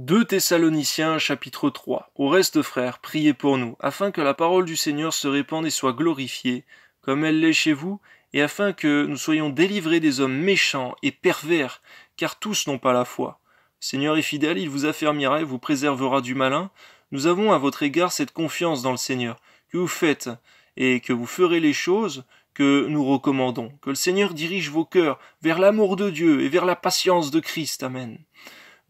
2 Thessaloniciens chapitre 3 Au reste, frères, priez pour nous, afin que la parole du Seigneur se répande et soit glorifiée, comme elle l'est chez vous, et afin que nous soyons délivrés des hommes méchants et pervers, car tous n'ont pas la foi. Seigneur est fidèle, il vous affermira et vous préservera du malin. Nous avons à votre égard cette confiance dans le Seigneur, que vous faites et que vous ferez les choses que nous recommandons. Que le Seigneur dirige vos cœurs vers l'amour de Dieu et vers la patience de Christ. Amen.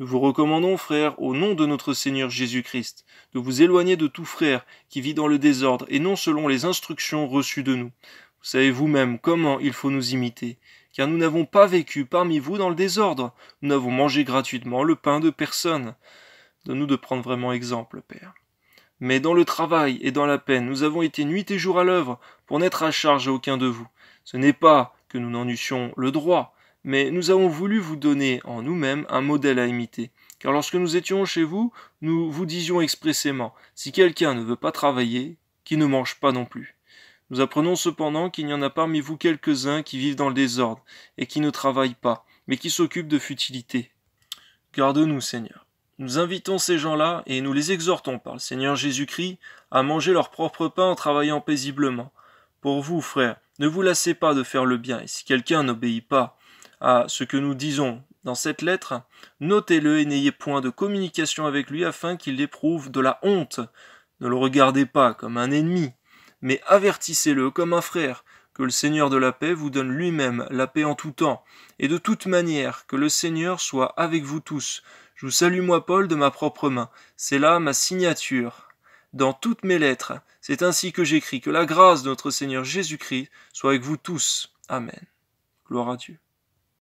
Nous vous recommandons, frères, au nom de notre Seigneur Jésus-Christ, de vous éloigner de tout frère qui vit dans le désordre et non selon les instructions reçues de nous. Vous savez vous-même comment il faut nous imiter, car nous n'avons pas vécu parmi vous dans le désordre, nous n'avons mangé gratuitement le pain de personne. Donne-nous de prendre vraiment exemple, Père. Mais dans le travail et dans la peine, nous avons été nuit et jour à l'œuvre pour n'être à charge à aucun de vous. Ce n'est pas que nous n'en eussions le droit, mais nous avons voulu vous donner en nous-mêmes un modèle à imiter. Car lorsque nous étions chez vous, nous vous disions expressément, si quelqu'un ne veut pas travailler, qu'il ne mange pas non plus. Nous apprenons cependant qu'il y en a parmi vous quelques-uns qui vivent dans le désordre, et qui ne travaillent pas, mais qui s'occupent de futilité. Garde-nous, Seigneur. Nous invitons ces gens-là, et nous les exhortons par le Seigneur Jésus-Christ, à manger leur propre pain en travaillant paisiblement. Pour vous, frères, ne vous lassez pas de faire le bien, et si quelqu'un n'obéit pas, à ce que nous disons dans cette lettre, notez-le et n'ayez point de communication avec lui afin qu'il éprouve de la honte. Ne le regardez pas comme un ennemi, mais avertissez-le comme un frère, que le Seigneur de la paix vous donne lui-même la paix en tout temps, et de toute manière, que le Seigneur soit avec vous tous. Je vous salue moi Paul de ma propre main, c'est là ma signature. Dans toutes mes lettres, c'est ainsi que j'écris, que la grâce de notre Seigneur Jésus-Christ soit avec vous tous. Amen. Gloire à Dieu.